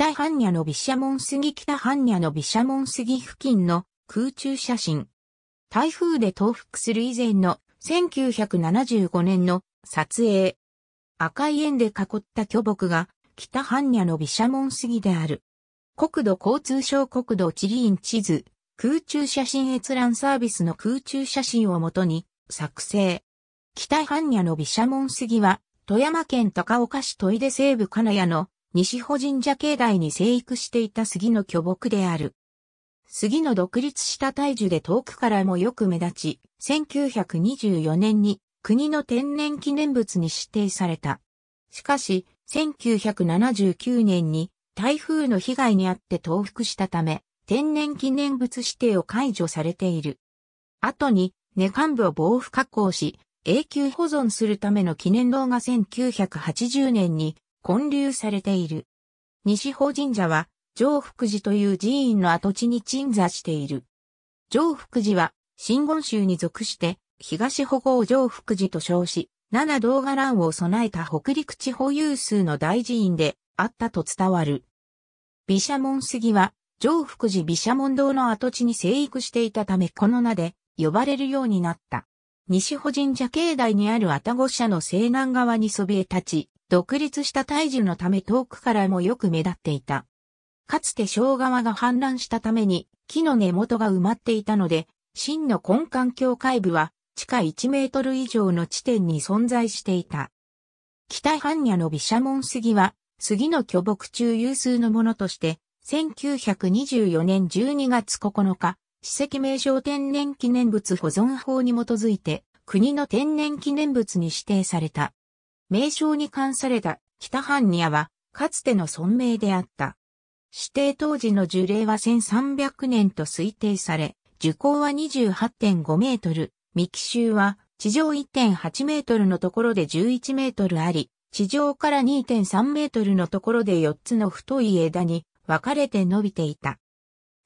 北半夜の毘沙門杉北半夜の毘沙門杉付近の空中写真。台風で倒伏する以前の1975年の撮影。赤い円で囲った巨木が北半夜の毘沙門杉である。国土交通省国土地理院地図、空中写真閲覧サービスの空中写真をもとに作成。北半夜の毘沙門杉は富山県高岡市戸出西部金谷の西保神社境内に生育していた杉の巨木である。杉の独立した大樹で遠くからもよく目立ち、1924年に国の天然記念物に指定された。しかし、1979年に台風の被害に遭って倒伏したため、天然記念物指定を解除されている。後に、根幹部を防腐加工し、永久保存するための記念堂が1980年に建立されている。西保神社は、上福寺という寺院の跡地に鎮座している。上福寺は、新言宗に属して、東保護上福寺と称し、七道伽藍を備えた北陸地方有数の大寺院であったと伝わる。毘沙門杉は、上福寺毘沙門堂の跡地に生育していたためこの名で呼ばれるようになった。西保神社境内にある愛宕社の西南側にそびえ立ち、独立した大樹のため遠くからもよく目立っていた。かつて小川が氾濫したために木の根元が埋まっていたので、真の根幹境界部は地下1メートル以上の地点に存在していた。北半夜の美写門杉は、杉の巨木中有数のものとして、1924年12月9日、史跡名称天然記念物保存法に基づいて、国の天然記念物に指定された。名称に関された北半ニアは、かつての村名であった。指定当時の樹齢は1300年と推定され、樹高は28.5メートル、幹周は地上1.8メートルのところで11メートルあり、地上から2.3メートルのところで4つの太い枝に分かれて伸びていた。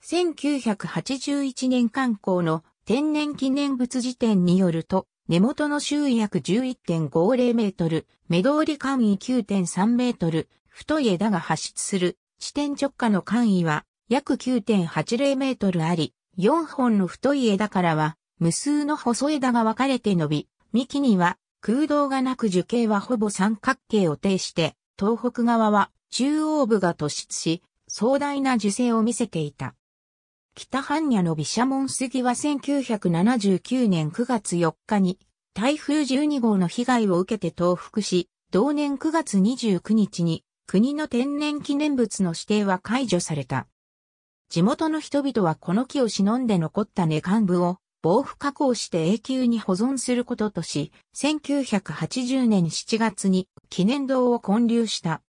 1981年観光の天然記念物辞典によると、根元の周囲約11.50メートル、目通り間位9.3メートル、太い枝が発出する地点直下の間位は約9.80メートルあり、4本の太い枝からは無数の細枝が分かれて伸び、幹には空洞がなく樹形はほぼ三角形を呈して、東北側は中央部が突出し、壮大な樹勢を見せていた。北半夜の毘沙門杉は1979年9月4日に台風12号の被害を受けて倒伏し、同年9月29日に国の天然記念物の指定は解除された。地元の人々はこの木を忍んで残った根幹部を防腐加工して永久に保存することとし、1980年7月に記念堂を建立した。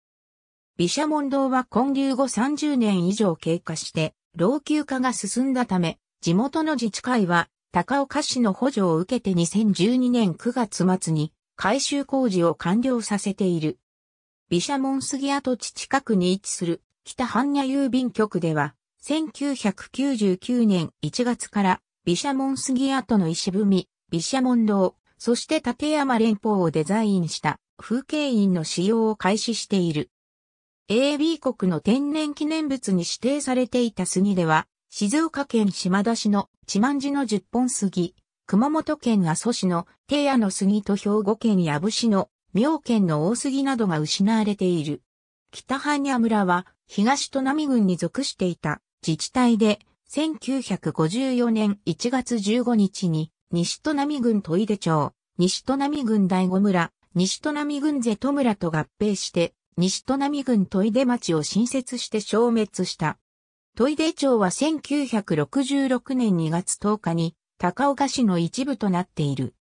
毘沙門堂は建立後30年以上経過して、老朽化が進んだため、地元の自治会は、高岡市の補助を受けて2012年9月末に改修工事を完了させている。毘沙門杉跡地近くに位置する北半夜郵便局では、1999年1月から毘沙門杉跡の石踏み、ャモ門堂、そして立山連峰をデザインした風景印の使用を開始している。AB 国の天然記念物に指定されていた杉では、静岡県島田市の千万寺の十本杉、熊本県阿蘇市の定野の杉と兵庫県矢部市の妙県の大杉などが失われている。北半屋村は東と並郡に属していた自治体で、1954年1月15日に西と並郡戸出町、西と並郡大五村、西と並郡瀬戸村と合併して西砺波郡戸出町を新設して消滅した。戸出町は1966年2月10日に高岡市の一部となっている。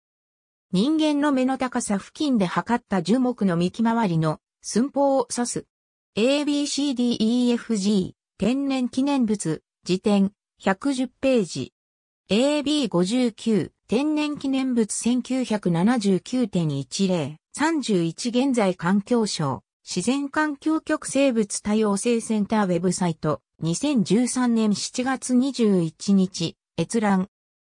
人間の目の高さ付近で測った樹木の幹回りの寸法を指す。ABCDEFG 天然記念物辞典110ページ。AB59 天然記念物1979.1031現在環境省。自然環境局生物多様性センターウェブサイト、2013年7月21日、閲覧。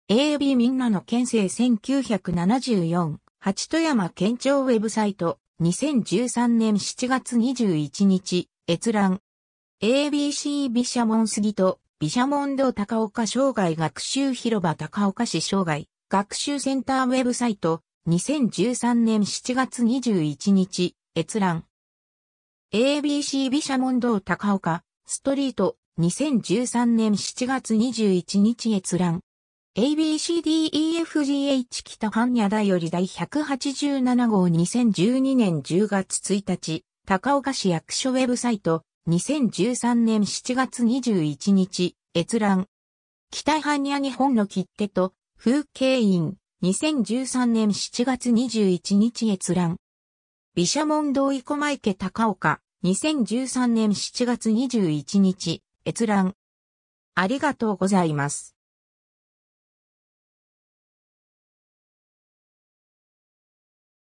AB みんなの県政1974、八富山県庁ウェブサイト、2013年7月21日、閲覧。ABC ビシモンス杉と、ビシャモンド高岡障害学習広場高岡市障害学習センターウェブサイト、2013年7月21日、閲覧。ABC ビシモンドー高岡、ストリート、2013年7月21日閲覧。ABCDEFGH 北半夜だより第187号2012年10月1日、高岡市役所ウェブサイト、2013年7月21日、閲覧。北半夜日本の切手と風景印、2013年7月21日閲覧。毘沙門堂生駒池高岡、2013年7月21日、閲覧。ありがとうございます。